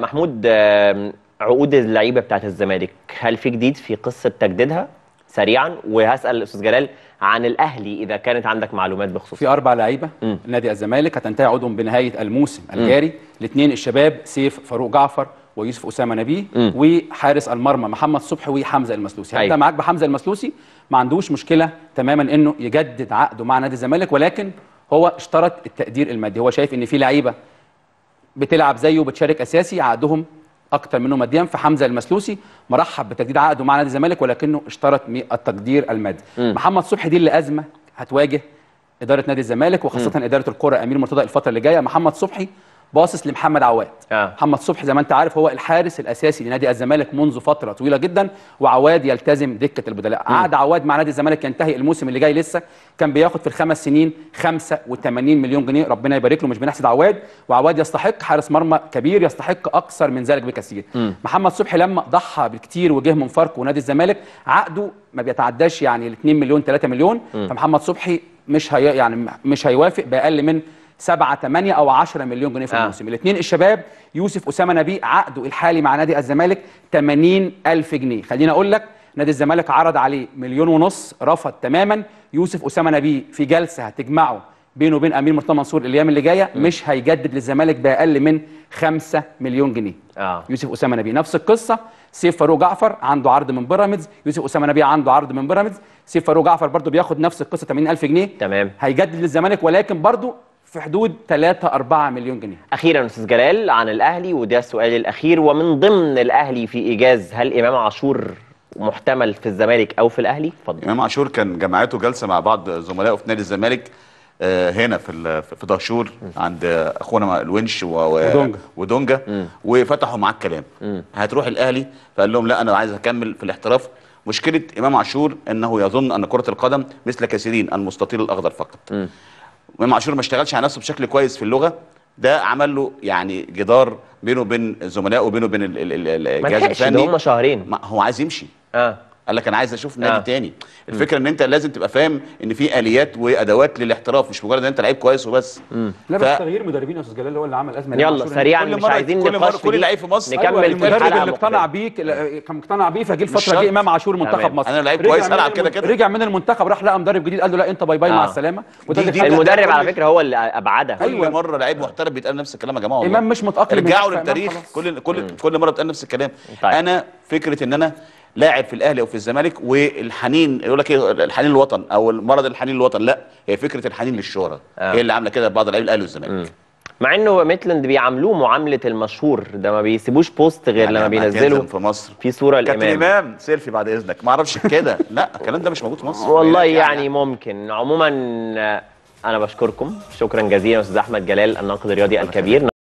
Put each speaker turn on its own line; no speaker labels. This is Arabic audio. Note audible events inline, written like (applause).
محمود عقود اللعيبه بتاعت الزمالك هل في جديد في قصه تجديدها سريعا وهسال الاستاذ جلال عن الاهلي اذا كانت عندك معلومات بخصوص في اربع
لعيبه نادي الزمالك هتنتهي عقودهم بنهايه الموسم الجاري الاثنين الشباب سيف فاروق جعفر ويوسف اسامه نبيه وحارس المرمى محمد صبحي وحمزه المسلوسي يعني أيوة. انت معاك بحمزه المسلوسي ما عندوش مشكله تماما انه يجدد عقده مع نادي الزمالك ولكن هو اشترط التقدير المادي هو شايف ان في لعيبه بتلعب زيه وبتشارك اساسي عقدهم اكتر منه ماديا فحمزه المسلوسي مرحب بتجديد عقده مع نادي الزمالك ولكنه اشترط التقدير المادي محمد صبحي دي اللي ازمه هتواجه اداره نادي الزمالك وخاصه م. اداره الكره امير مرتضى الفتره اللي جايه محمد صبحي باصص لمحمد عواد آه. محمد صبحي زي ما انت عارف هو الحارس الاساسي لنادي الزمالك منذ فتره طويله جدا وعواد يلتزم دكه البدلاء عقد عواد مع نادي الزمالك ينتهي الموسم اللي جاي لسه كان بياخد في الخمس سنين 85 مليون جنيه ربنا يبارك له مش بنحسد عواد وعواد يستحق حارس مرمى كبير يستحق اكثر من ذلك بكثير مم. محمد صبحي لما ضحى بالكثير وجه من فاركو ونادي الزمالك عقده ما بيتعداش يعني ال 2 مليون 3 مليون مم. فمحمد صبحي مش هي يعني مش هيوافق باقل من 7 8 او 10 مليون جنيه في آه. الموسم آه. الاثنين الشباب يوسف اسامه نبي عقده الحالي مع نادي الزمالك 80 الف جنيه خليني اقول لك نادي الزمالك عرض عليه مليون ونص رفض تماما يوسف اسامه نبي في جلسه هتجمعه بينه وبين امير مرتضى منصور الايام اللي جايه مش هيجدد للزمالك باقل من 5 مليون جنيه آه. يوسف اسامه نبي نفس القصه سيف فاروق جعفر عنده عرض من بيراميدز يوسف اسامه نبي عنده عرض من بيراميدز سيف فاروق جعفر برضه بياخد نفس القصه 80000 جنيه تمام هيجدد للزمالك ولكن برضه في حدود 3 4 مليون جنيه
اخيرا استاذ جلال عن الاهلي وده السؤال الاخير ومن ضمن الاهلي في ايجاز هل امام عاشور محتمل في الزمالك او في الاهلي اتفضل امام عاشور كان جمعته جلسه مع بعض زملائه في نادي الزمالك آه، هنا
في في دهشور عند اخونا الونش ودونجا ودونجا وفتحوا معاه الكلام هتروح الاهلي فقال لهم لا انا عايز اكمل في الاحتراف مشكله امام عاشور انه يظن ان كره القدم مثل كثيرين المستطيل الاخضر فقط م. وامام عاشور ما اشتغلش على نفسه بشكل كويس في اللغه ده عمل له يعني جدار بينه وبين زملائه وبينه وبين الجهاز الفني ما لحقش هم شهرين هو عايز يمشي اه قال لك انا عايز اشوف نادي آه. تاني الفكره ان انت لازم تبقى فاهم ان في اليات وادوات للاحتراف مش مجرد ان انت لعيب كويس وبس لا بس ف...
تغيير مدربين يا استاذ جلال هو اللي عمل ازمه يلا سريعا مش عايزين نقاش كل لعيب في مصر نكمل أيوة المدرب اللي اقتنع بيك كان مقتنع بيه فجه الفتره جه امام عاشور منتخب مصر انا لعيب كويس العب كده كده رجع من المنتخب راح لقى مدرب جديد قال له لا انت باي باي مع آه. السلامه المدرب على
فكره هو اللي ابعدها كل أيوة. مره لعيب محترف بيتقال نفس الكلام يا جماعه امام مش متاقلم رجعوا للتاريخ كل كل كل مره بيتقال نفس الكلام طيب. انا فكره ان انا لاعب في الاهلي او في الزمالك
والحنين يقول لك ايه الحنين للوطن او مرض الحنين للوطن لا هي فكره الحنين للشهره آه. هي اللي عامله كده بعض لعيبه الاهلي والزمالك مع انه ميتلاند بيعاملوه معامله المشهور ده ما بيسيبوش بوست غير يعني لما بينزله في مصر في صوره الامام كابتن امام سيلفي بعد اذنك ما اعرفش كده (laughs) لا الكلام ده مش موجود في مصر والله يعني, يعني, يعني ممكن عموما آه، انا بشكركم شكرا جزيلا استاذ احمد جلال الناقد الرياضي الكبير